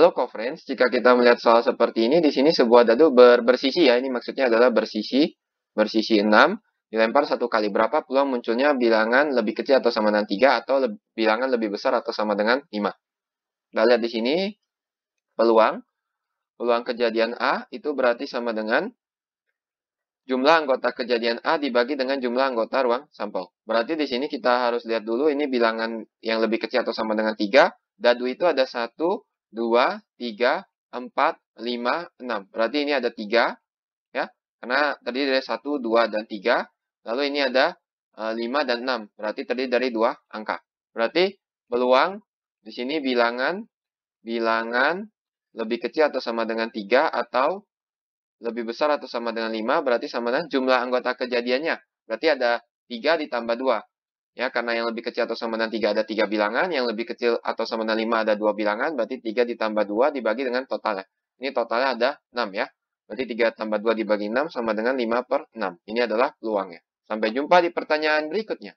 Low coverage, jika kita melihat soal seperti ini, di sini sebuah dadu ber, bersisi ya, ini maksudnya adalah bersisi, bersisi 6, dilempar satu kali berapa peluang munculnya bilangan lebih kecil atau sama dengan 3, atau le bilangan lebih besar atau sama dengan 5. Kita lihat di sini, peluang, peluang kejadian A itu berarti sama dengan jumlah anggota kejadian A dibagi dengan jumlah anggota ruang sampel. Berarti di sini kita harus lihat dulu ini bilangan yang lebih kecil atau sama dengan 3, dadu itu ada satu 2, 3, 4, 5, 6. Berarti ini ada 3, ya. Karena terdiri dari 1, 2, dan 3. Lalu ini ada 5 eh, dan 6. Berarti terdiri dari 2 angka. Berarti peluang di sini bilangan bilangan lebih kecil atau sama dengan 3 atau lebih besar atau sama dengan 5 berarti sama dengan jumlah anggota kejadiannya. Berarti ada 3 ditambah 2. Ya, karena yang lebih kecil atau sama dengan 3 ada 3 bilangan, yang lebih kecil atau sama dengan 5 ada 2 bilangan, berarti 3 ditambah 2 dibagi dengan totalnya. Ini totalnya ada 6 ya. Berarti 3 tambah 2 dibagi 6 sama dengan 5 per 6. Ini adalah peluangnya. Sampai jumpa di pertanyaan berikutnya.